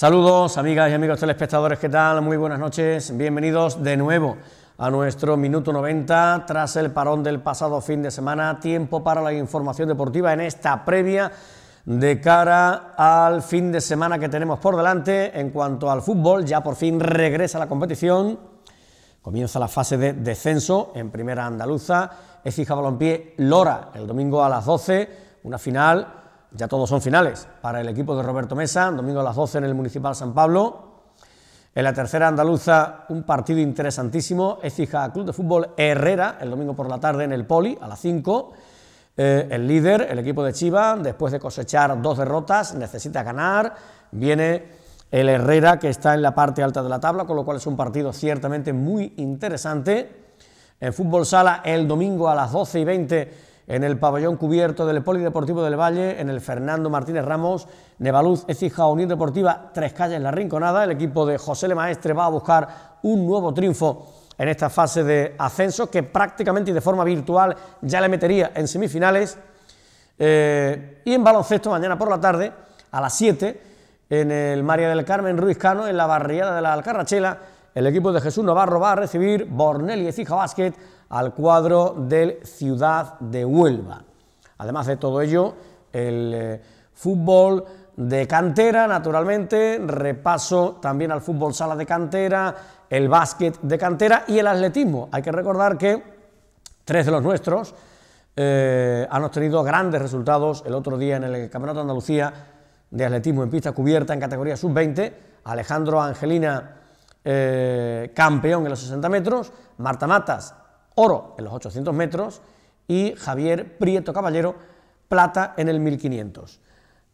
Saludos, amigas y amigos telespectadores, ¿qué tal? Muy buenas noches, bienvenidos de nuevo a nuestro minuto 90 tras el parón del pasado fin de semana. Tiempo para la información deportiva en esta previa de cara al fin de semana que tenemos por delante. En cuanto al fútbol, ya por fin regresa la competición. Comienza la fase de descenso en Primera Andaluza. es hija Balompié Lora el domingo a las 12, una final ya todos son finales, para el equipo de Roberto Mesa, domingo a las 12 en el Municipal San Pablo. En la tercera andaluza, un partido interesantísimo, fija Club de Fútbol Herrera, el domingo por la tarde en el Poli, a las 5. Eh, el líder, el equipo de Chiva, después de cosechar dos derrotas, necesita ganar, viene el Herrera que está en la parte alta de la tabla, con lo cual es un partido ciertamente muy interesante. En Fútbol Sala, el domingo a las 12 y 20 en el pabellón cubierto del Polideportivo del Valle, en el Fernando Martínez Ramos, Nevaluz, Ecija, Unión Deportiva, Tres Calles, La Rinconada. El equipo de José Le Maestre va a buscar un nuevo triunfo en esta fase de ascenso que prácticamente y de forma virtual ya le metería en semifinales. Eh, y en baloncesto mañana por la tarde, a las 7, en el María del Carmen Ruiz Cano, en la barriada de la Alcarrachela, el equipo de Jesús Navarro va a recibir Bornelli Ecija Basket al cuadro del Ciudad de Huelva. Además de todo ello, el eh, fútbol de cantera, naturalmente, repaso también al fútbol sala de cantera, el básquet de cantera y el atletismo. Hay que recordar que tres de los nuestros eh, han obtenido grandes resultados el otro día en el Campeonato de Andalucía de atletismo en pista cubierta en categoría sub-20. Alejandro Angelina, eh, campeón en los 60 metros, Marta Matas, oro en los 800 metros y Javier Prieto Caballero plata en el 1500.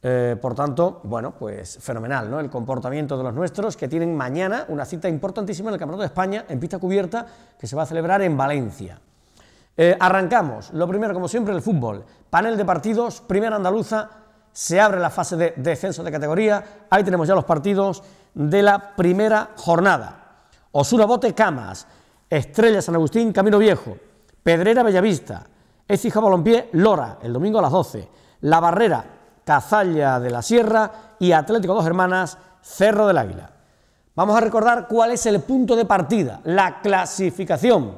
Eh, por tanto, bueno, pues fenomenal, ¿no? El comportamiento de los nuestros que tienen mañana una cita importantísima en el Campeonato de España en pista cubierta que se va a celebrar en Valencia. Eh, arrancamos. Lo primero, como siempre, el fútbol. Panel de partidos, primera andaluza, se abre la fase de descenso de categoría. Ahí tenemos ya los partidos de la primera jornada. Osura Bote Camas. Estrella San Agustín, Camino Viejo, Pedrera Bellavista, Ecija bolompié Lora, el domingo a las 12, La Barrera, Cazalla de la Sierra y Atlético Dos Hermanas, Cerro del Águila. Vamos a recordar cuál es el punto de partida, la clasificación.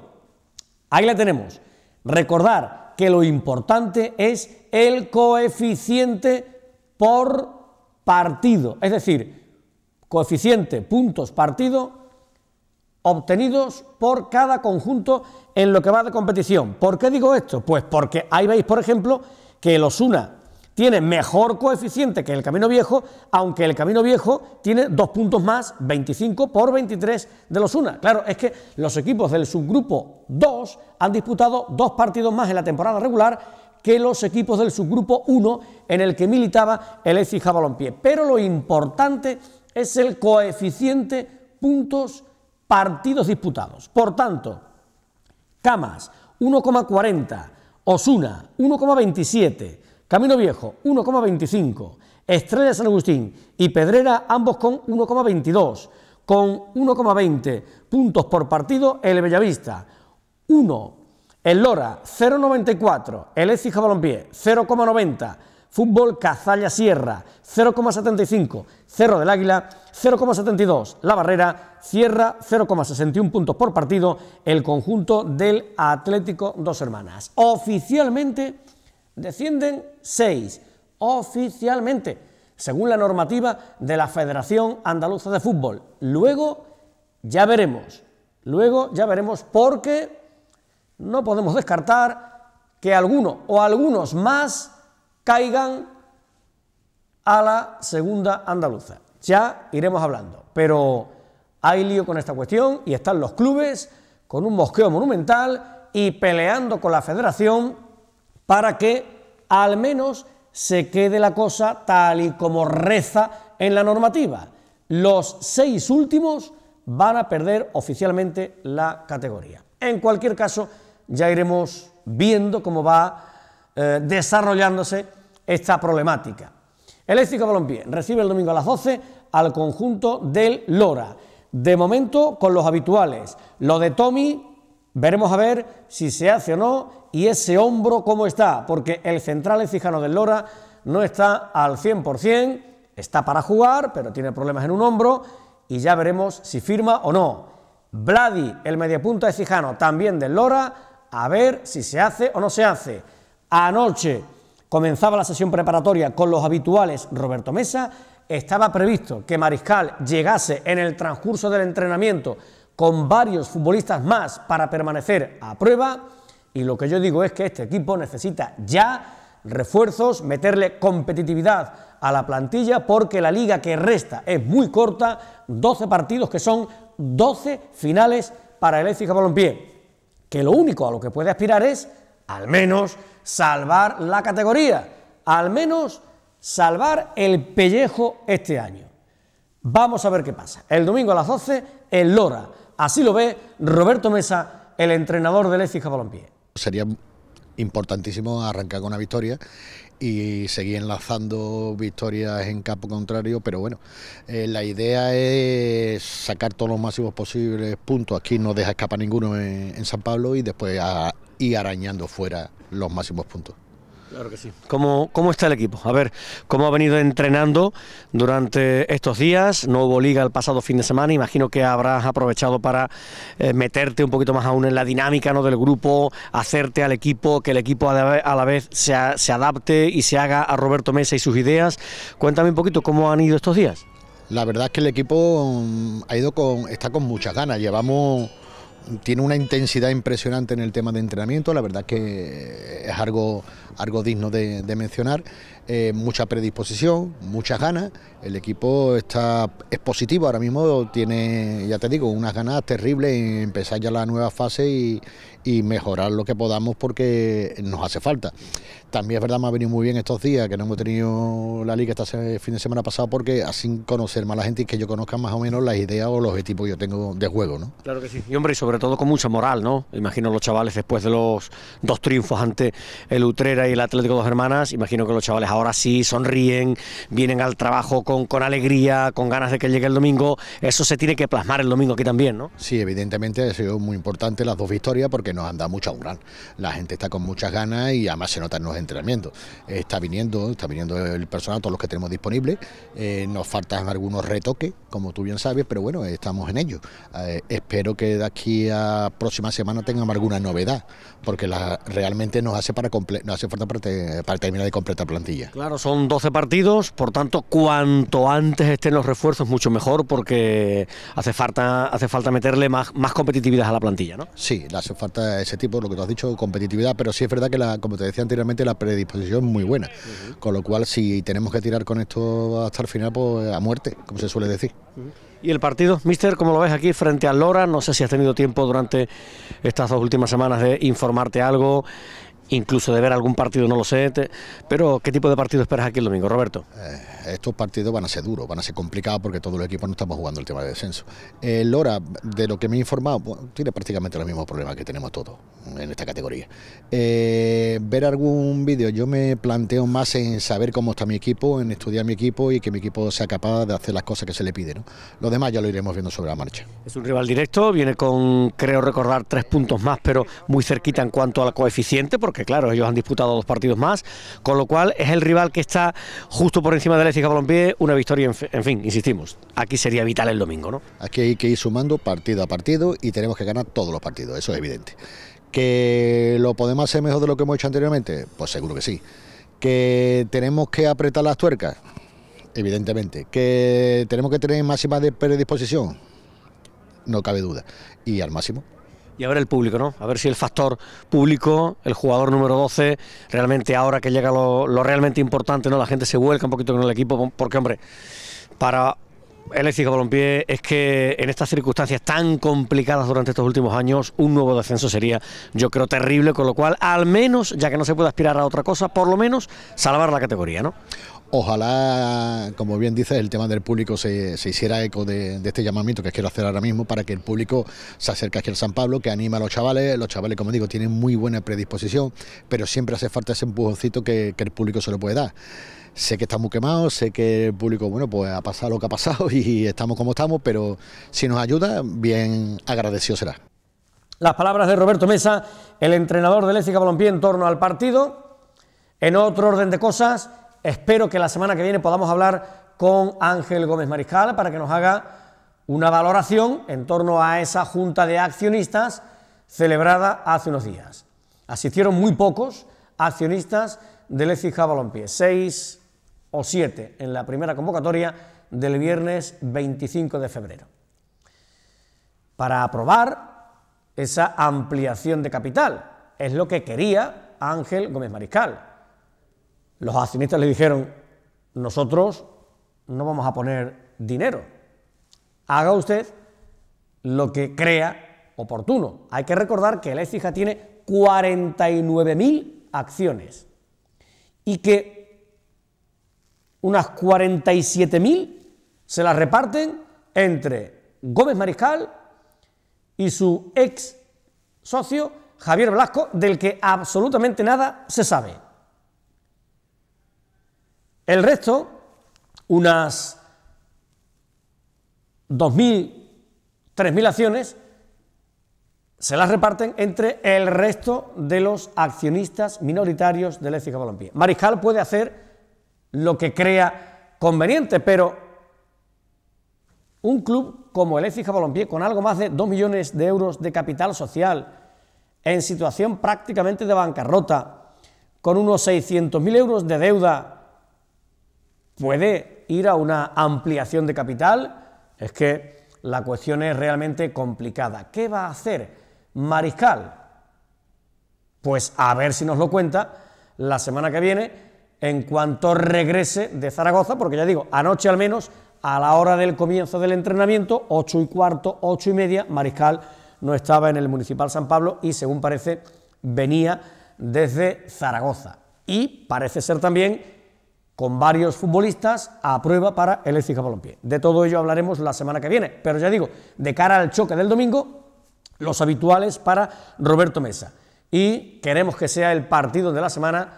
Ahí la tenemos. Recordar que lo importante es el coeficiente por partido, es decir, coeficiente puntos partido obtenidos por cada conjunto en lo que va de competición. ¿Por qué digo esto? Pues porque ahí veis, por ejemplo, que el Osuna tiene mejor coeficiente que el Camino Viejo, aunque el Camino Viejo tiene dos puntos más, 25 por 23 de los UNA. Claro, es que los equipos del subgrupo 2 han disputado dos partidos más en la temporada regular que los equipos del subgrupo 1 en el que militaba el Ecija Balompié. Pero lo importante es el coeficiente puntos partidos disputados. Por tanto, Camas 1,40, Osuna 1,27, Camino Viejo 1,25, Estrella San Agustín y Pedrera ambos con 1,22, con 1,20 puntos por partido el Bellavista, 1, el Lora 0,94, el Ecija Balompié 0,90, Fútbol Cazalla Sierra, 0,75. Cerro del Águila, 0,72. La Barrera cierra 0,61 puntos por partido el conjunto del Atlético Dos Hermanas. Oficialmente descienden 6. Oficialmente, según la normativa de la Federación Andaluza de Fútbol. Luego ya veremos. Luego ya veremos porque no podemos descartar que alguno o algunos más caigan a la segunda andaluza. Ya iremos hablando, pero hay lío con esta cuestión y están los clubes con un mosqueo monumental y peleando con la federación para que al menos se quede la cosa tal y como reza en la normativa. Los seis últimos van a perder oficialmente la categoría. En cualquier caso, ya iremos viendo cómo va eh, desarrollándose esta problemática. Eléctrico Balompié recibe el domingo a las 12 al conjunto del Lora. De momento con los habituales. Lo de Tommy veremos a ver si se hace o no y ese hombro cómo está, porque el central fijano del Lora no está al 100%, está para jugar, pero tiene problemas en un hombro y ya veremos si firma o no. Vladi, el mediapunta de fijano también del Lora, a ver si se hace o no se hace. Anoche Comenzaba la sesión preparatoria con los habituales Roberto Mesa. Estaba previsto que Mariscal llegase en el transcurso del entrenamiento con varios futbolistas más para permanecer a prueba. Y lo que yo digo es que este equipo necesita ya refuerzos, meterle competitividad a la plantilla, porque la liga que resta es muy corta, 12 partidos que son 12 finales para el Écija Balompié, que lo único a lo que puede aspirar es al menos salvar la categoría, al menos salvar el pellejo este año. Vamos a ver qué pasa. El domingo a las 12 en Lora. Así lo ve Roberto Mesa, el entrenador del Écija Balompié. Sería importantísimo arrancar con una victoria y seguir enlazando victorias en campo contrario, pero bueno, eh, la idea es sacar todos los máximos posibles puntos, aquí no deja escapar ninguno en San Pablo y después a, y arañando fuera los máximos puntos. Claro que sí. ¿Cómo, está el equipo? A ver, ¿cómo ha venido entrenando durante estos días? No hubo liga el pasado fin de semana, imagino que habrás aprovechado para eh, meterte un poquito más aún en la dinámica ¿no? del grupo, hacerte al equipo, que el equipo a la, vez se, se, adapte y se haga a Roberto Mesa y sus ideas. Cuéntame un poquito cómo han ido estos días. La verdad es que el equipo mm, ha ido con, está con muchas ganas, llevamos tiene una intensidad impresionante en el tema de entrenamiento, la verdad que es algo, algo digno de, de mencionar. Eh, mucha predisposición, muchas ganas. El equipo está es positivo ahora mismo, tiene, ya te digo, unas ganas terribles en empezar ya la nueva fase y, mejorar lo que podamos porque nos hace falta. También es verdad, me ha venido muy bien estos días que no hemos tenido la liga este fin de semana pasado porque así conocer más a la gente y que yo conozca más o menos las ideas o los objetivos que yo tengo de juego, ¿no? Claro que sí. Y hombre, y sobre todo con mucha moral, ¿no? Imagino los chavales después de los dos triunfos ante el Utrera y el Atlético Dos Hermanas, imagino que los chavales ahora sí sonríen, vienen al trabajo con, con alegría, con ganas de que llegue el domingo. Eso se tiene que plasmar el domingo aquí también, ¿no? Sí, evidentemente ha sido muy importante las dos victorias porque nos han dado un gran. La gente está con muchas ganas y además se nota en los entrenamientos. Está viniendo, está viniendo el personal, todos los que tenemos disponibles. Eh, nos faltan algunos retoques, como tú bien sabes, pero bueno, estamos en ello. Eh, espero que de aquí a próxima semana tengamos alguna novedad, porque la, realmente nos hace, para hace falta para, para terminar de completar plantilla. Claro, son 12 partidos, por tanto, cuanto antes estén los refuerzos, mucho mejor, porque hace falta, hace falta meterle más, competitividad a la plantilla, ¿no? Sí, hace falta ese tipo, lo que tú has dicho, competitividad, pero sí es verdad que, la, como te decía anteriormente, la predisposición es muy buena, con lo cual, si tenemos que tirar con esto hasta el final, pues a muerte, como se suele decir. ¿Y el partido, Mister, como lo ves aquí frente al Lora? No sé si has tenido tiempo durante estas dos últimas semanas de informarte algo incluso de ver algún partido, no lo sé. pero, ¿qué tipo de partido esperas aquí el domingo, Roberto? Eh, estos partidos van a ser duros, van a ser complicados porque todos los equipos no estamos jugando el tema de descenso. Eh, Lora, de lo que me he informado, tiene prácticamente los mismos problemas que tenemos todos en esta categoría. Eh, ver algún vídeo, yo me planteo más en saber cómo está mi equipo, en estudiar mi equipo y que mi equipo sea capaz de hacer las cosas que se le pide. Lo demás ya lo iremos viendo sobre la marcha. Es un rival directo, viene con, creo recordar, tres puntos más, pero muy cerquita en cuanto al coeficiente, porque ...que claro, ellos han disputado dos partidos más, con lo cual es el rival que está justo por encima del ética Balompié, una victoria, en, fin, insistimos, aquí sería vital el domingo, ¿no? Aquí hay que ir sumando partido a partido y tenemos que ganar todos los partidos, eso es evidente. ¿Que lo podemos hacer mejor de lo que hemos hecho anteriormente? Pues seguro que sí. ¿Que tenemos que apretar las tuercas? Evidentemente. ¿Que tenemos que tener máxima de predisposición? No cabe duda. Y al máximo. Y a ver el público, ¿no? A ver si el factor público, el jugador número 12, realmente ahora que llega lo, realmente importante, ¿no? La gente se vuelca un poquito con el equipo, porque, hombre, para el éxito Balompié es que en estas circunstancias tan complicadas durante estos últimos años, un nuevo descenso sería, yo creo, terrible, con lo cual, al menos, ya que no se puede aspirar a otra cosa, por lo menos salvar la categoría, ¿no? Ojalá, como bien dices, el tema del público se, hiciera eco de, este llamamiento que quiero hacer ahora mismo para que el público se acerque aquí al San Pablo, que anima a los chavales. Los chavales, como digo, tienen muy buena predisposición, pero siempre hace falta ese empujoncito que, el público se lo puede dar. Sé que estamos quemados... sé que el público, bueno, pues ha pasado lo que ha pasado y estamos como estamos, pero si nos ayuda, bien agradecido será. Las palabras de Roberto Mesa, el entrenador de Ética Balompié, en torno al partido. En otro orden de cosas, Espero que la semana que viene podamos hablar con Ángel Gómez Mariscal para que nos haga una valoración en torno a esa junta de accionistas celebrada hace unos días. Asistieron muy pocos accionistas de Ecija Balompié, seis o siete en la primera convocatoria del viernes 25 de febrero. Para aprobar esa ampliación de capital, es lo que quería Ángel Gómez Mariscal. Los accionistas le dijeron, nosotros no vamos a poner dinero. Haga usted lo que crea oportuno. Hay que recordar que la Ecija tiene 49.000 acciones y que unas 47.000 se las reparten entre Gómez Mariscal y su ex socio Javier Blasco, del que absolutamente nada se sabe. El resto, unas 2.000, 3.000 acciones, se las reparten entre el resto de los accionistas minoritarios del FK Balompié. Mariscal puede hacer lo que crea conveniente, pero un club como el FIJA Balompié, con algo más de 2 millones de euros de capital social, en situación prácticamente de bancarrota, con unos 600.000 euros de deuda, puede ir a una ampliación de capital, es que la cuestión es realmente complicada. ¿Qué va a hacer Mariscal? Pues a ver si nos lo cuenta la semana que viene, en cuanto regrese de Zaragoza, porque ya digo, anoche al menos, a la hora del comienzo del entrenamiento, 8 y cuarto, 8 y media, Mariscal no estaba en el Municipal San Pablo y, según parece, venía desde Zaragoza. Y parece ser también con varios futbolistas a prueba para el fc Balompié. De todo ello hablaremos la semana que viene, pero ya digo, de cara al choque del domingo, los habituales para Roberto Mesa. Y queremos que sea el partido de la semana.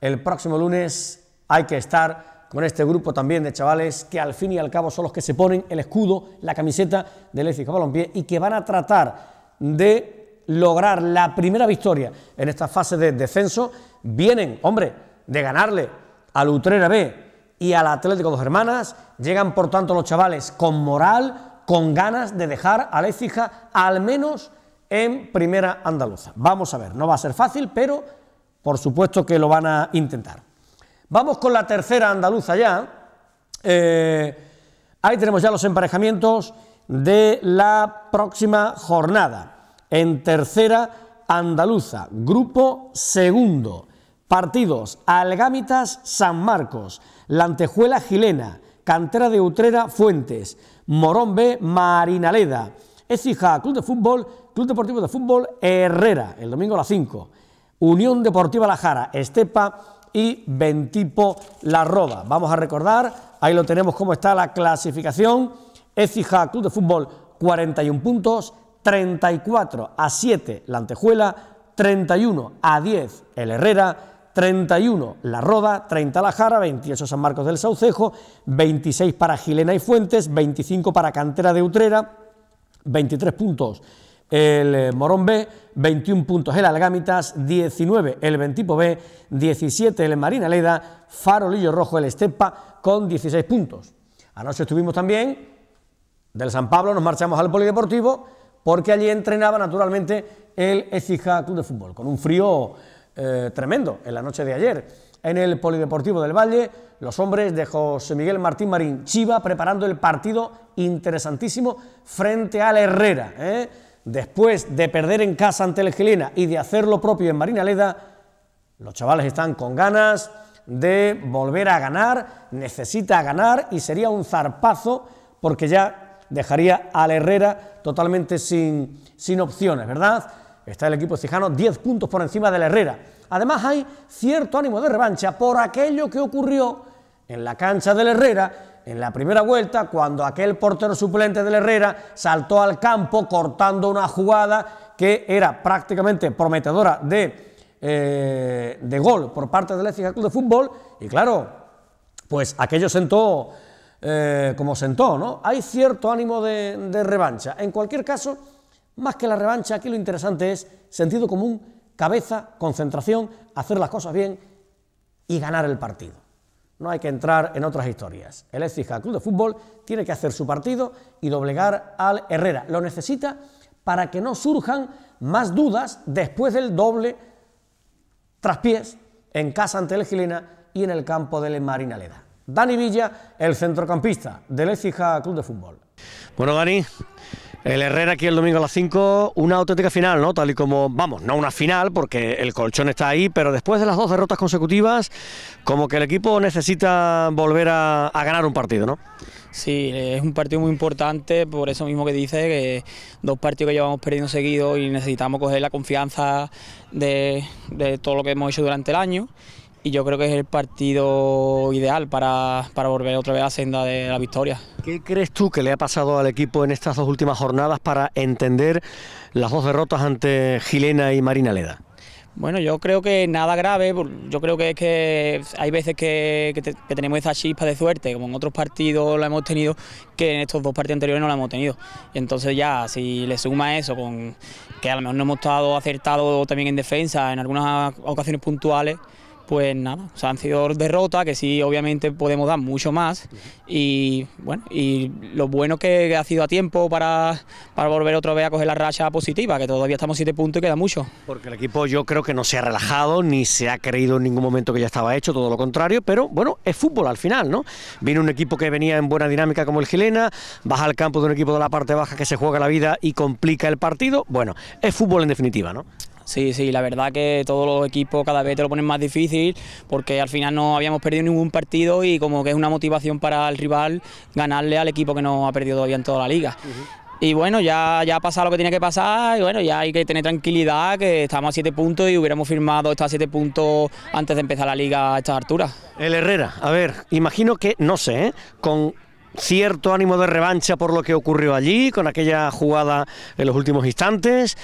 El próximo lunes hay que estar con este grupo también de chavales que al fin y al cabo son los que se ponen el escudo, la camiseta del fc Balompié y que van a tratar de lograr la primera victoria en esta fase de descenso. Vienen, hombre, de ganarle al Utrera B y al Atlético Dos Hermanas. Llegan, por tanto, los chavales con moral, con ganas de dejar a Lecija al menos en primera andaluza. Vamos a ver, no va a ser fácil, pero por supuesto que lo van a intentar. Vamos con la tercera andaluza ya. Eh, ahí tenemos ya los emparejamientos de la próxima jornada. En tercera andaluza, grupo segundo. Partidos: Algámitas San Marcos, Lantejuela Gilena, Cantera de Utrera Fuentes, Morón B Marinaleda, Ecija Club de Fútbol, Club Deportivo de Fútbol Herrera, el domingo a las 5. Unión Deportiva La Jara, Estepa y Ventipo La Roda. Vamos a recordar, ahí lo tenemos cómo está la clasificación. Ecija Club de Fútbol 41 puntos, 34 a 7 Lantejuela, 31 a 10 el Herrera, 31 La Roda, 30 La Jara, 28 San Marcos del Saucejo, 26 para Gilena y Fuentes, 25 para Cantera de Utrera, 23 puntos el eh, Morón B, 21 puntos el Algamitas, 19 el Ventipo B, 17 el Marina Leda, Farolillo Rojo el Estepa con 16 puntos. Anoche estuvimos también del San Pablo, nos marchamos al Polideportivo porque allí entrenaba naturalmente el Ecija Club de Fútbol, con un frío eh, tremendo en la noche de ayer. En el Polideportivo del Valle, los hombres de José Miguel Martín Marín Chiva preparando el partido interesantísimo frente al Herrera. ¿eh? Después de perder en casa ante el gilena y de hacer lo propio en Marinaleda, los chavales están con ganas de volver a ganar, necesita ganar y sería un zarpazo porque ya dejaría al Herrera totalmente sin, sin opciones, ¿verdad? está el equipo Cijano 10 puntos por encima de la Herrera. Además hay cierto ánimo de revancha por aquello que ocurrió en la cancha del Herrera en la primera vuelta cuando aquel portero suplente del Herrera saltó al campo cortando una jugada que era prácticamente prometedora de, eh, de gol por parte del Ecija Club de Fútbol y claro, pues aquello sentó eh, como sentó, ¿no? Hay cierto ánimo de revancha. En cualquier caso más que la revancha, aquí lo interesante es sentido común, cabeza, concentración, hacer las cosas bien y ganar el partido. No hay que entrar en otras historias. El Ecija Club de Fútbol tiene que hacer su partido y doblegar al Herrera. Lo necesita para que no surjan más dudas después del doble traspiés en casa ante el Gilena y en el campo del Marinaleda. Dani Villa, el centrocampista del Ecija Club de Fútbol. Bueno, Dani, el Herrera aquí el domingo a las 5, una auténtica final, ¿no? Tal y como, vamos, no una final, porque el colchón está ahí, pero después de las dos derrotas consecutivas, como que el equipo necesita volver a, ganar un partido, ¿no? Sí, es un partido muy importante, por eso mismo que dice, que dos partidos que llevamos perdiendo seguido y necesitamos coger la confianza de todo lo que hemos hecho durante el año y yo creo que es el partido ideal para, volver otra vez a la senda de la victoria. ¿Qué crees tú que le ha pasado al equipo en estas dos últimas jornadas para entender las dos derrotas ante Gilena y Marina Leda? Bueno, yo creo que nada grave, yo creo que es que hay veces que, tenemos esa chispa de suerte, como en otros partidos la hemos tenido, que en estos dos partidos anteriores no la hemos tenido. entonces ya, si le suma eso, con que a lo mejor no hemos estado acertados también en defensa, en algunas ocasiones puntuales, pues nada, han sido derrotas que sí, obviamente podemos dar mucho más y bueno, y lo bueno que ha sido a tiempo para, para volver otra vez a coger la racha positiva, que todavía estamos siete puntos y queda mucho. Porque el equipo yo creo que no se ha relajado ni se ha creído en ningún momento que ya estaba hecho, todo lo contrario, pero bueno, es fútbol al final, ¿no? Viene un equipo que venía en buena dinámica como el Gilena, baja al campo de un equipo de la parte baja que se juega la vida y complica el partido, bueno, es fútbol en definitiva, ¿no? Sí, sí, la verdad que todos los equipos cada vez te lo ponen más difícil porque al final no habíamos perdido ningún partido y como que es una motivación para el rival ganarle al equipo que no ha perdido todavía en toda la liga. Y bueno, ya, ya ha pasado lo que tenía que pasar y bueno, ya hay que tener tranquilidad que estamos a siete puntos y hubiéramos firmado estos siete puntos antes de empezar la liga a estas alturas. El Herrera, a ver, imagino que, no sé, ¿eh? con cierto ánimo de revancha por lo que ocurrió allí, con aquella jugada en los últimos instantes.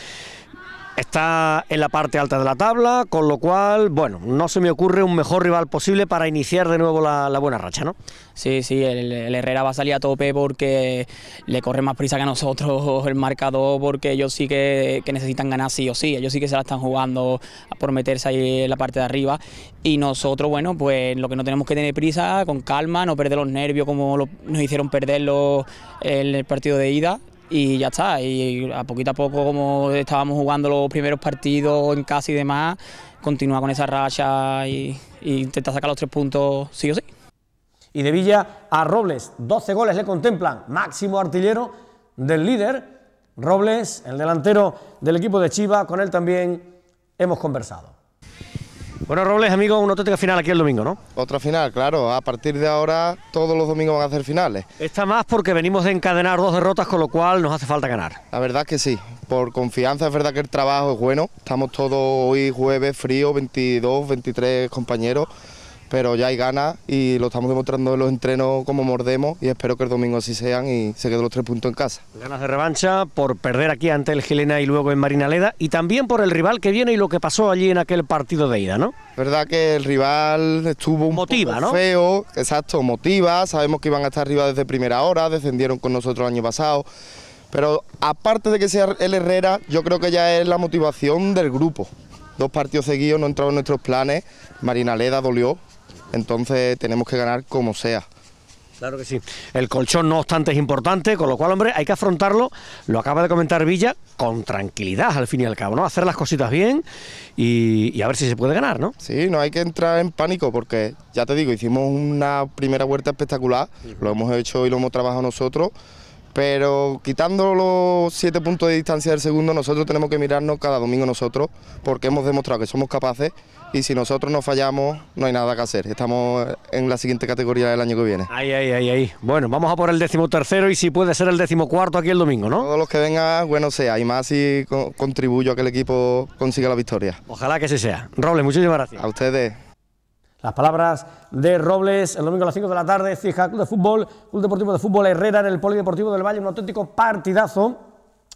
Está en la parte alta de la tabla, con lo cual, bueno, no se me ocurre un mejor rival posible para iniciar de nuevo la, buena racha, ¿no? Sí, sí, el, Herrera va a salir a tope porque le corre más prisa que a nosotros el marcador, porque ellos sí que, necesitan ganar sí o sí, ellos sí que se la están jugando por meterse ahí en la parte de arriba. Y nosotros, bueno, pues lo que no tenemos que tener prisa, con calma, no perder los nervios como nos hicieron perderlo en el partido de ida y ya está. Y a poquito a poco, como estábamos jugando los primeros partidos en casa y demás, continúa con esa racha y, intenta sacar los tres puntos sí o sí. Y de Villa a Robles, 12 goles le contemplan, máximo artillero del líder. Robles, el delantero del equipo de Chiva, con él también hemos conversado. Bueno, Robles, amigo, una auténtica final aquí el domingo, ¿no? Otra final, claro. A partir de ahora todos los domingos van a hacer finales. Está más porque venimos de encadenar dos derrotas, con lo cual nos hace falta ganar. La verdad que sí. Por confianza, es verdad que el trabajo es bueno. Estamos todos hoy jueves frío, 22, 23 compañeros pero ya hay ganas y lo estamos demostrando en los entrenos como mordemos y espero que el domingo así sean y se queden los tres puntos en casa. Ganas de revancha por perder aquí ante el Gelena y luego en Marinaleda y también por el rival que viene y lo que pasó allí en aquel partido de ida, ¿no? Verdad que el rival estuvo un poco feo, exacto, motiva, sabemos que iban a estar arriba desde primera hora, descendieron con nosotros el año pasado. Pero aparte de que sea el Herrera, yo creo que ya es la motivación del grupo. Dos partidos seguidos no entraron en nuestros planes. Marinaleda dolió, entonces tenemos que ganar como sea. Claro que sí. El colchón, no obstante, es importante, con lo cual, hombre, hay que afrontarlo, lo acaba de comentar Villa, con tranquilidad al fin y al cabo, ¿no? Hacer las cositas bien y, a ver si se puede ganar, ¿no? Sí, no hay que entrar en pánico porque, ya te digo, hicimos una primera vuelta espectacular, lo hemos hecho y lo hemos trabajado nosotros. Pero quitando los siete puntos de distancia del segundo, nosotros tenemos que mirarnos cada domingo nosotros, porque hemos demostrado que somos capaces y si nosotros nos fallamos, no hay nada que hacer. Estamos en la siguiente categoría del año que viene. Ahí, ahí, ahí, ahí. Bueno, vamos a por el décimo tercero y si puede ser el décimo cuarto aquí el domingo, ¿no? Todos los que vengan, bueno sea, y más si contribuyo a que el equipo consiga la victoria. Ojalá que sí sea. Robles, muchísimas gracias. A ustedes. Las palabras de Robles el domingo a las 5 de la tarde, Fija Club de Fútbol, Club Deportivo de Fútbol Herrera en el Polideportivo del Valle, un auténtico partidazo.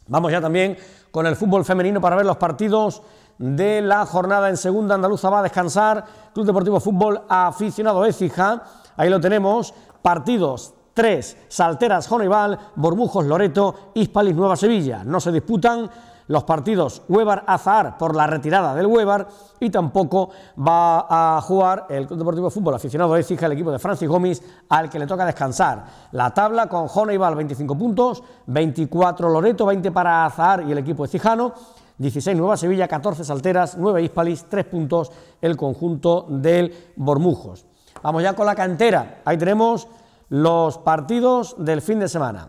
Vamos ya también con el fútbol femenino para ver los partidos de la jornada en segunda andaluza va a descansar Club Deportivo Fútbol Aficionado Écija, ahí lo tenemos, partidos 3, Salteras Jonival, Borbujos, Loreto, Hispalis Nueva Sevilla, no se disputan los partidos Huevar-Azar por la retirada del Huevar y tampoco va a jugar el Club Deportivo Fútbol Aficionado de Ecija, el equipo de Francis Gómez, al que le toca descansar. La tabla con Val 25 puntos, 24 Loreto, 20 para Azar y el equipo de Cijano, 16 Nueva Sevilla, 14 Salteras, 9 Hispalis, 3 puntos el conjunto del Bormujos. Vamos ya con la cantera. Ahí tenemos los partidos del fin de semana.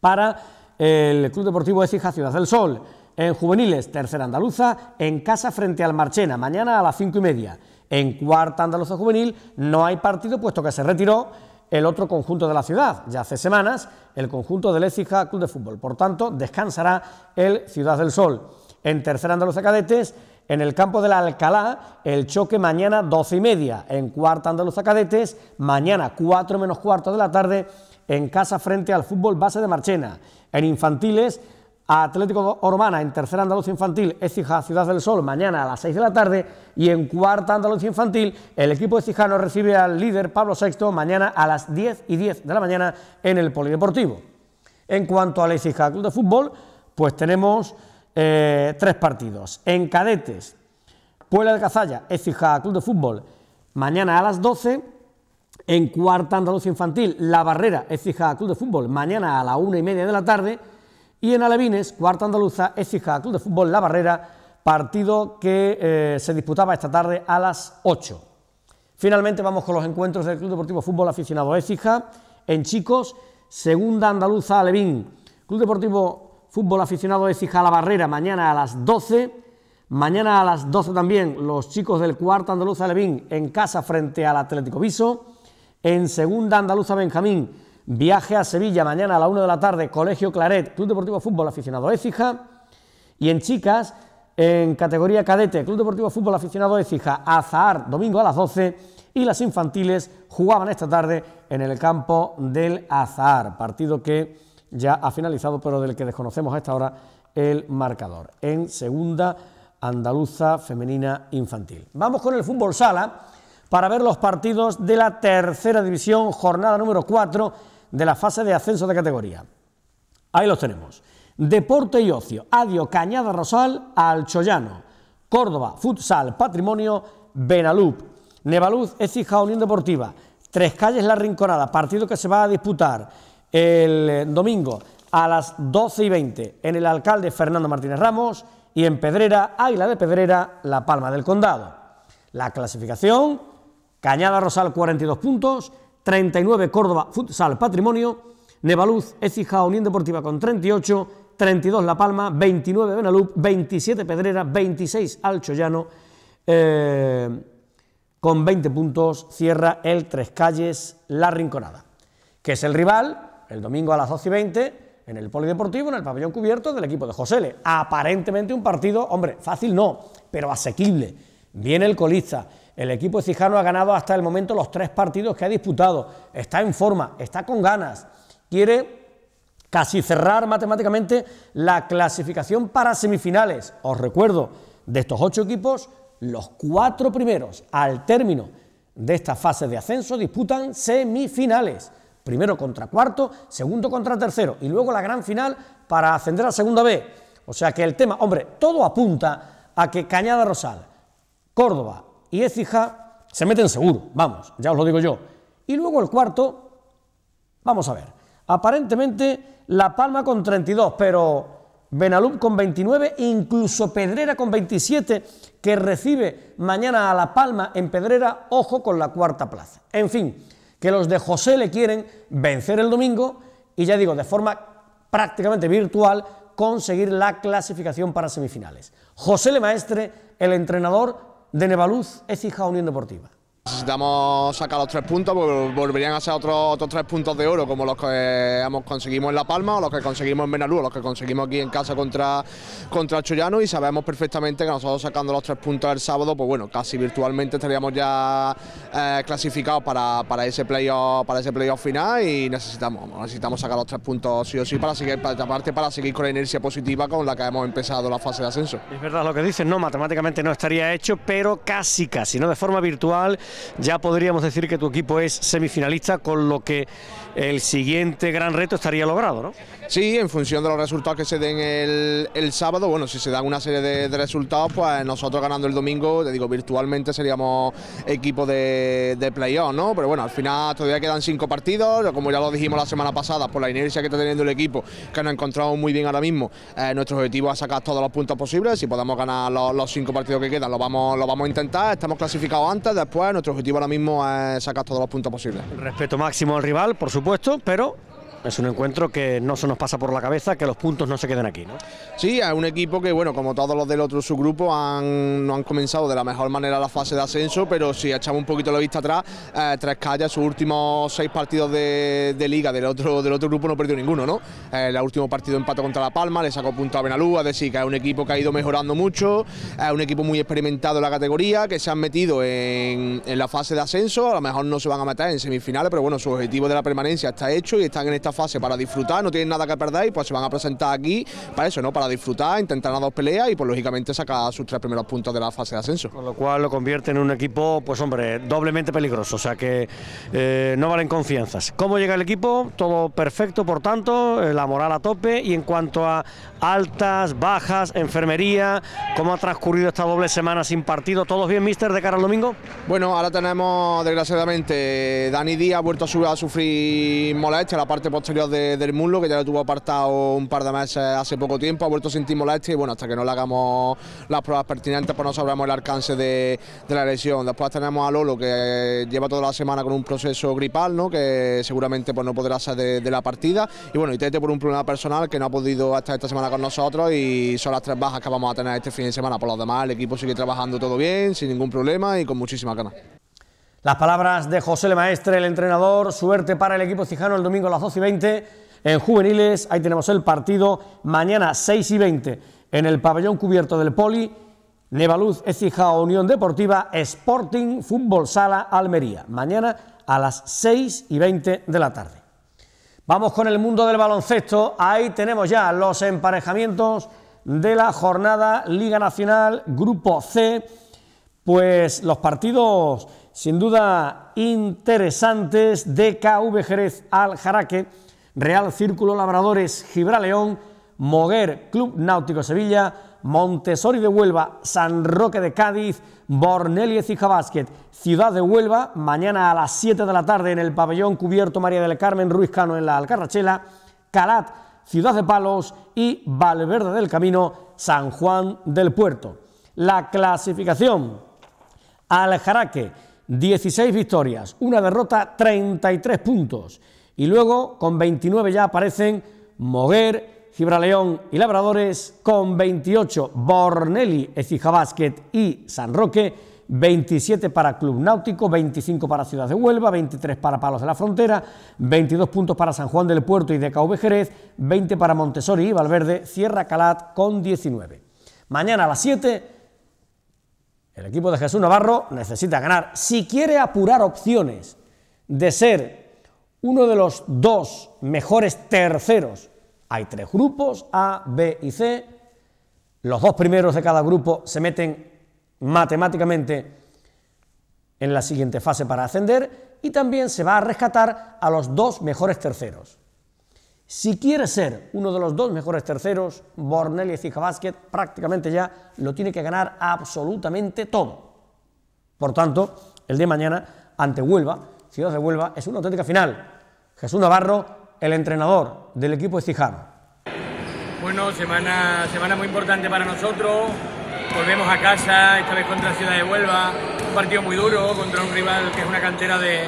Para el Club Deportivo Ecija Ciudad del Sol. En juveniles, tercera andaluza, en casa frente al Marchena, mañana a las cinco y media. En cuarta andaluza juvenil no hay partido, puesto que se retiró el otro conjunto de la ciudad, ya hace semanas, el conjunto del Écija Club de Fútbol. Por tanto, descansará el Ciudad del Sol. En tercera andaluza cadetes, en el campo del Alcalá, el choque mañana doce y media. En cuarta andaluza cadetes, mañana cuatro menos cuarto de la tarde, en casa frente al fútbol base de Marchena. En infantiles, Atlético Ormana en tercera andaluz infantil, Ecija Ciudad del Sol, mañana a las 6 de la tarde. Y en cuarta andaluz infantil, el equipo de Cijano recibe al líder Pablo VI mañana a las 10 y 10 de la mañana en el Polideportivo. En cuanto al Ecija Club de Fútbol, pues tenemos eh, tres partidos. En cadetes, Puebla de Cazalla, Ecija Club de Fútbol, mañana a las 12 en cuarta andaluza Infantil, La Barrera, a Club de Fútbol, mañana a la una y media de la tarde. Y en Alevines, cuarta Andaluza, Ecija Club de Fútbol, La Barrera, partido que eh, se disputaba esta tarde a las 8. Finalmente vamos con los encuentros del Club Deportivo Fútbol Aficionado Écija. En chicos, segunda andaluza Alevín. Club Deportivo Fútbol Aficionado Écija La Barrera, mañana a las 12. Mañana a las 12 también los chicos del cuarta andaluza Alevín en casa frente al Atlético Viso en Segunda Andaluza Benjamín. Viaje a Sevilla mañana a la 1 de la tarde, Colegio Claret, Club Deportivo Fútbol Aficionado Écija. Y en chicas, en categoría cadete, Club Deportivo Fútbol Aficionado Écija, Azahar, domingo a las 12. Y las infantiles jugaban esta tarde en el campo del Azahar, partido que ya ha finalizado, pero del que desconocemos a esta hora el marcador. En segunda andaluza femenina infantil. Vamos con el fútbol sala para ver los partidos de la tercera división, jornada número 4 de la fase de ascenso de categoría. Ahí los tenemos. Deporte y Ocio, Adio Cañada Rosal, Alchoyano, Córdoba, Futsal, Patrimonio, Benalup, Nevaluz, Ecija, Unión Deportiva, Tres Calles, La Rinconada, partido que se va a disputar el eh, domingo a las 12 y 20 en el alcalde Fernando Martínez Ramos y en Pedrera, Águila de Pedrera, La Palma del Condado. La clasificación Cañada Rosal 42 puntos, 39 Córdoba Futsal Patrimonio, Nevaluz Ecija Unión Deportiva con 38, 32 La Palma, 29 Benalup, 27 Pedrera, 26 Alchollano, eh, con 20 puntos cierra el Tres Calles La Rinconada, que es el rival el domingo a las 12 y 20 en el Polideportivo, en el pabellón cubierto del equipo de José L. Aparentemente un partido, hombre, fácil no, pero asequible. Viene el colista. El equipo cijano ha ganado hasta el momento los tres partidos que ha disputado. Está en forma, está con ganas. Quiere casi cerrar matemáticamente la clasificación para semifinales. Os recuerdo, de estos ocho equipos, los cuatro primeros al término de esta fase de ascenso disputan semifinales. Primero contra cuarto, segundo contra tercero y luego la gran final para ascender a segunda B. O sea que el tema, hombre, todo apunta a que Cañada Rosal, Córdoba, y Écija se meten seguro, vamos, ya os lo digo yo. Y luego el cuarto, vamos a ver, aparentemente La Palma con 32, pero Benalup con 29, incluso Pedrera con 27, que recibe mañana a La Palma en Pedrera, ojo con la cuarta plaza. En fin, que los de José le quieren vencer el domingo y ya digo, de forma prácticamente virtual, conseguir la clasificación para semifinales. José Le Maestre, el entrenador, de Nevaluz es hija Unión Deportiva. Necesitamos sacar los tres puntos, porque volverían a ser otros, tres puntos de oro, como los que eh, hemos, conseguimos en La Palma, o los que conseguimos en Benalú, los que conseguimos aquí en casa contra, contra Chollano, y sabemos perfectamente que nosotros sacando los tres puntos el sábado, pues bueno, casi virtualmente estaríamos ya eh, clasificados para, ese playoff, para ese playoff final y necesitamos, necesitamos sacar los tres puntos sí o sí para seguir, para, aparte para seguir con la inercia positiva con la que hemos empezado la fase de ascenso. Es verdad lo que dices, no, matemáticamente no estaría hecho, pero casi casi, ¿no? De forma virtual ya podríamos decir que tu equipo es semifinalista, con lo que el siguiente gran reto estaría logrado, ¿no? Sí, en función de los resultados que se den el, sábado, bueno, si se dan una serie de, resultados, pues nosotros ganando el domingo, te digo, virtualmente seríamos equipo de, playoff, ¿no? Pero bueno, al final todavía quedan cinco partidos, como ya lo dijimos la semana pasada, por la inercia que está teniendo el equipo, que nos encontramos muy bien ahora mismo, eh, nuestro objetivo es sacar todos los puntos posibles, si podemos ganar los, cinco partidos que quedan, lo vamos, lo vamos a intentar, estamos clasificados antes, después objetivo ahora mismo es sacar todos los puntos posibles. Respeto máximo al rival, por supuesto, pero es un encuentro que no se nos pasa por la cabeza que los puntos no se queden aquí, ¿no? Sí, es un equipo que, bueno, como todos los del otro subgrupo, han, no han comenzado de la mejor manera la fase de ascenso, pero si echamos un poquito la vista atrás, eh, Tres Calles, sus últimos seis partidos de, liga del otro, del otro grupo no perdió ninguno, ¿no? Eh, el último partido empate contra La Palma, le sacó punto a Benalú, es decir, que es un equipo que ha ido mejorando mucho, es un equipo muy experimentado en la categoría, que se han metido en, en la fase de ascenso, a lo mejor no se van a meter en semifinales, pero bueno, su objetivo de la permanencia está hecho y están en este fase para disfrutar, no tienen nada que perder y pues se van a presentar aquí para eso, ¿no? Para disfrutar, intentar las dos peleas y pues lógicamente sacar sus tres primeros puntos de la fase de ascenso. Con lo cual lo convierte en un equipo, pues hombre, doblemente peligroso, o sea que eh, no valen confianzas. ¿Cómo llega el equipo? Todo perfecto, por tanto, eh, la moral a tope y en cuanto a, altas, bajas, enfermería, cómo ha transcurrido esta doble semana sin partido. ¿Todos bien, mister, de cara al domingo? Bueno, ahora tenemos, desgraciadamente, Dani Díaz ha vuelto a, sufrir molestia, la parte posterior del muslo, que ya lo tuvo apartado un par de meses hace poco tiempo, ha vuelto a sentir molestia y bueno, hasta que no le hagamos las pruebas pertinentes, pues no sabremos el alcance de, la lesión. Después tenemos a Lolo, que lleva toda la semana con un proceso gripal, ¿no? que seguramente pues, no podrá ser de, de la partida. Y bueno, y Tete por un problema personal que no ha podido hasta esta semana con nosotros y son las tres bajas que vamos a tener este fin de semana. Por los demás, el equipo sigue trabajando todo bien, sin ningún problema y con muchísima ganas. Las palabras de José Le Maestre, el entrenador. Suerte para el equipo cijano el domingo a las 12 y 20 en juveniles. Ahí tenemos el partido mañana 6 y 20 en el pabellón cubierto del Poli. Nevaluz, Ecijao, Unión Deportiva, Sporting, Fútbol Sala, Almería. Mañana a las 6 y 20 de la tarde. Vamos con el mundo del baloncesto. Ahí tenemos ya los emparejamientos de la jornada Liga Nacional Grupo C. Pues los partidos sin duda interesantes de KV Jerez al Jaraque, Real Círculo Labradores Gibraleón, Moguer Club Náutico Sevilla, Montessori de Huelva, San Roque de Cádiz, Bornelie Cijabásquet, Ciudad de Huelva, mañana a las 7 de la tarde en el pabellón cubierto María del Carmen Ruiz Cano en la Alcarrachela, Calat, Ciudad de Palos y Valverde del Camino, San Juan del Puerto. La clasificación, Aljaraque, 16 victorias, una derrota, 33 puntos. Y luego, con 29 ya aparecen Moguer, Gibraleón y Labradores con 28, Bornelli, Ecija Basket y San Roque, 27 para Club Náutico, 25 para Ciudad de Huelva, 23 para Palos de la Frontera, 22 puntos para San Juan del Puerto y de Jerez, 20 para Montessori y Valverde, Sierra Calat con 19. Mañana a las 7, el equipo de Jesús Navarro necesita ganar. Si quiere apurar opciones de ser uno de los dos mejores terceros hay tres grupos, A, B y C. Los dos primeros de cada grupo se meten matemáticamente en la siguiente fase para ascender y también se va a rescatar a los dos mejores terceros. Si quiere ser uno de los dos mejores terceros, Bornelli y Zicabasket prácticamente ya lo tiene que ganar absolutamente todo. Por tanto, el de mañana ante Huelva, Ciudad de Huelva, es una auténtica final. Jesús Navarro el entrenador del equipo Estijano. Bueno, semana, semana muy importante para nosotros. Volvemos a casa, esta vez contra Ciudad de Huelva. Un partido muy duro contra un rival que es una cantera de,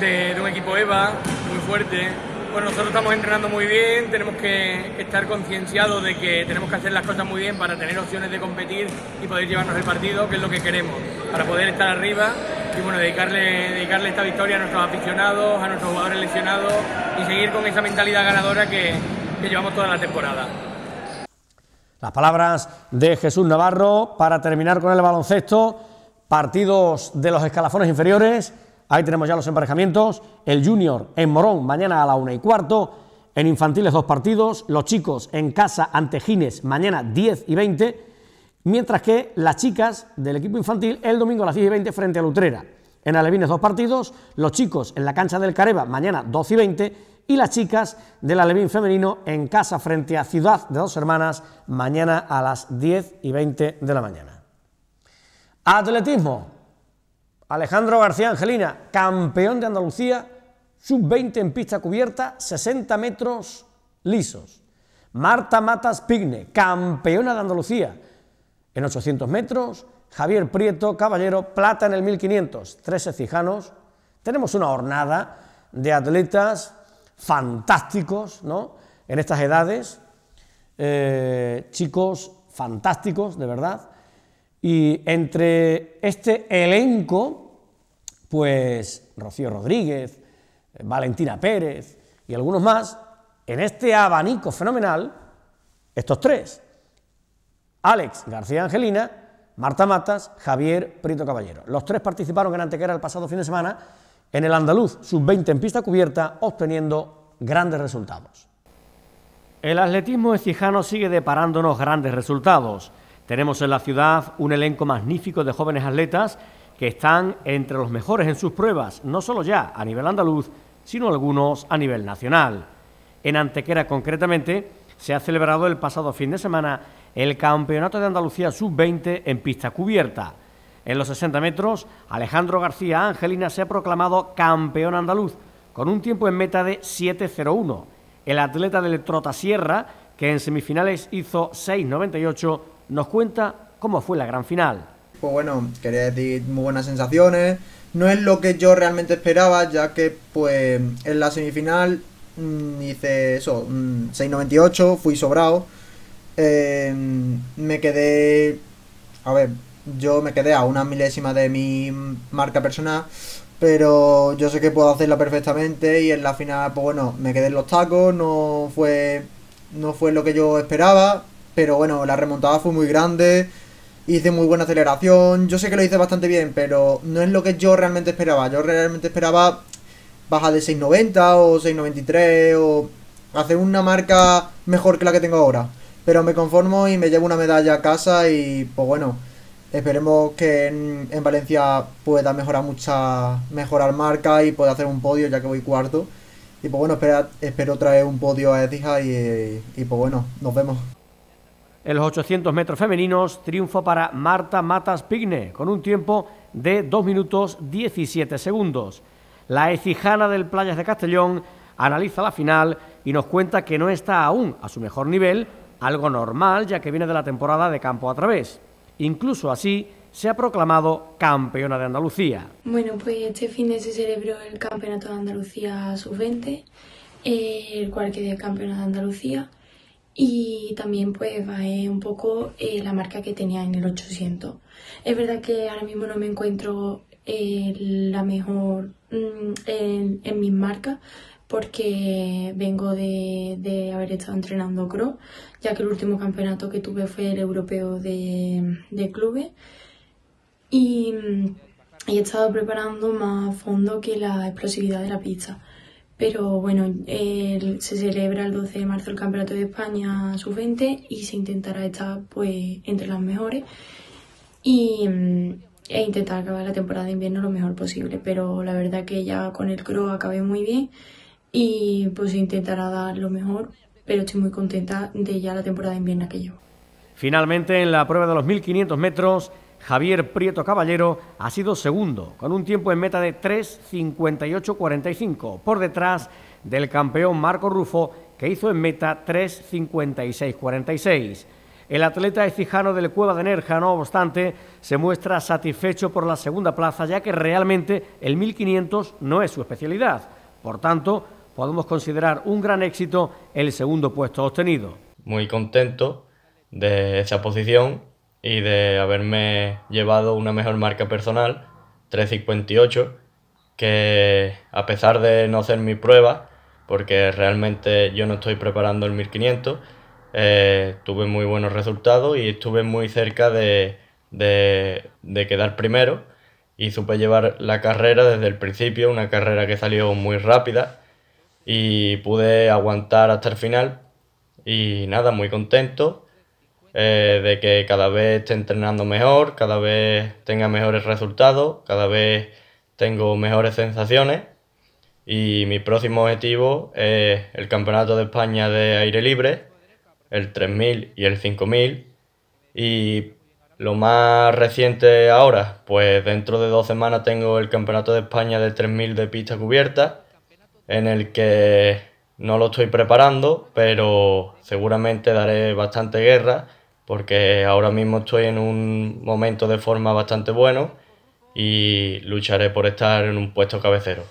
de, un equipo EVA muy fuerte. Bueno, nosotros estamos entrenando muy bien, tenemos que estar concienciados de que tenemos que hacer las cosas muy bien para tener opciones de competir y poder llevarnos el partido, que es lo que queremos, para poder estar arriba y bueno, dedicarle, dedicarle esta victoria a nuestros aficionados, a nuestros jugadores lesionados y seguir con esa mentalidad ganadora que, que llevamos toda la temporada. Las palabras de Jesús Navarro para terminar con el baloncesto, partidos de los escalafones inferiores, ahí tenemos ya los emparejamientos, el junior en Morón mañana a la una y cuarto, en infantiles dos partidos, los chicos en casa ante Gines mañana 10 y 20, Mientras que las chicas del equipo infantil el domingo a las 10 y 20 frente a Lutrera. En Alevines dos partidos, los chicos en la cancha del Careva mañana 12 y 20 y las chicas del Alevín femenino en casa frente a Ciudad de Dos Hermanas mañana a las 10 y 20 de la mañana. Atletismo. Alejandro García Angelina, campeón de Andalucía, sub-20 en pista cubierta, 60 metros lisos. Marta Matas Pigne, campeona de Andalucía, en 800 metros, Javier Prieto, caballero, plata en el 1500, 13 cijanos. Tenemos una hornada de atletas fantásticos, ¿no? En estas edades, eh, chicos fantásticos, de verdad. Y entre este elenco, pues Rocío Rodríguez, eh, Valentina Pérez y algunos más, en este abanico fenomenal, estos tres, Alex García Angelina, Marta Matas, Javier Prieto Caballero. Los tres participaron en Antequera el pasado fin de semana en el Andaluz Sub-20 en pista cubierta, obteniendo grandes resultados. El atletismo ecijano sigue deparándonos grandes resultados. Tenemos en la ciudad un elenco magnífico de jóvenes atletas que están entre los mejores en sus pruebas, no solo ya a nivel andaluz, sino algunos a nivel nacional. En Antequera concretamente se ha celebrado el pasado fin de semana el Campeonato de Andalucía Sub-20 en pista cubierta. En los 60 metros, Alejandro García Angelina se ha proclamado campeón andaluz con un tiempo en meta de 7.01. El atleta del Sierra, que en semifinales hizo 6.98, nos cuenta cómo fue la gran final. Pues bueno, quería decir muy buenas sensaciones. No es lo que yo realmente esperaba, ya que pues en la semifinal mm, hice eso, 6.98, mm, fui sobrado Em, me quedé. A ver, yo me quedé a una milésima de mi marca personal. Pero yo sé que puedo hacerla perfectamente. Y en la final, pues bueno, me quedé en los tacos. No fue. No fue lo que yo esperaba. Pero bueno, la remontada fue muy grande. Hice muy buena aceleración. Yo sé que lo hice bastante bien, pero no es lo que yo realmente esperaba. Yo realmente esperaba bajar de 6.90 o 6.93 o hacer una marca mejor que la que tengo ahora. Pero me conformo y me llevo una medalla a casa y pues bueno, esperemos que en, Valencia pueda mejorar mucha, mejorar marca y pueda hacer un podio ya que voy cuarto. Y pues bueno, espero traer un podio a Etija y, pues bueno, nos vemos. En los 800 metros femeninos, triunfo para Marta Matas Pigne, con un tiempo de 2 minutos 17 segundos. La ecijana del Playas de Castellón analiza la final y nos cuenta que no está aún a su mejor nivel, algo normal ya que viene de la temporada de campo a través. Incluso así, se ha proclamado campeona de Andalucía. Bueno, pues este fin de se celebró el Campeonato de Andalucía Sub-20, el cual quedó campeona de Andalucía y también pues va eh, un poco eh, la marca que tenía en el 800. Es verdad que ahora mismo no me encuentro eh, la mejor mm, en, en mis marcas, porque vengo de, haber estado entrenando cross, ya que el último campeonato que tuve fue el europeo de, clubes y, he estado preparando más fondo que la explosividad de la pista. Pero bueno, se celebra el 12 de marzo el Campeonato de España sub-20 y se intentará estar pues entre las mejores y, e intentar acabar la temporada de invierno lo mejor posible. Pero la verdad que ya con el CRO acabé muy bien y pues intentará dar lo mejor, pero estoy muy contenta de ya la temporada de invierno que llevo. Finalmente, en la prueba de los 1500 metros, Javier Prieto Caballero ha sido segundo, con un tiempo en meta de 3.58.45, por detrás del campeón Marco Rufo, que hizo en meta 3.56.46. El atleta estijano del Cueva de Nerja, no obstante, se muestra satisfecho por la segunda plaza, ya que realmente el 1500 no es su especialidad. Por tanto, podemos considerar un gran éxito el segundo puesto obtenido. Muy contento de esa posición y de haberme llevado una mejor marca personal, 358, que a pesar de no hacer mi prueba, porque realmente yo no estoy preparando el 1500, eh, tuve muy buenos resultados y estuve muy cerca de, de, de quedar primero y supe llevar la carrera desde el principio, una carrera que salió muy rápida y pude aguantar hasta el final. Y nada, muy contento eh, de que cada vez esté entrenando mejor, cada vez tenga mejores resultados, cada vez tengo mejores sensaciones. Y mi próximo objetivo es el Campeonato de España de Aire Libre, el 3000 y el 5000. Y lo más reciente ahora, pues dentro de dos semanas tengo el Campeonato de España de 3000 de pista cubierta en el que no lo estoy preparando, pero seguramente daré bastante guerra porque ahora mismo estoy en un momento de forma bastante bueno y lucharé por estar en un puesto cabecero.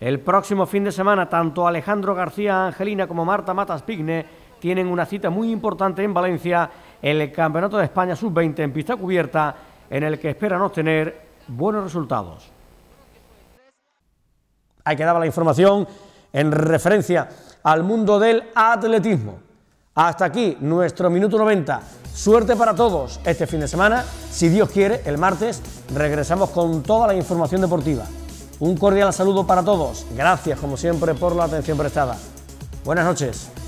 El próximo fin de semana, tanto Alejandro García Angelina como Marta Matas Pigne tienen una cita muy importante en Valencia, ...en el Campeonato de España Sub-20 en pista cubierta, en el que esperan obtener buenos resultados. Ahí quedaba la información en referencia al mundo del atletismo. Hasta aquí nuestro minuto 90. Suerte para todos este fin de semana. Si Dios quiere, el martes regresamos con toda la información deportiva. Un cordial saludo para todos. Gracias, como siempre, por la atención prestada. Buenas noches.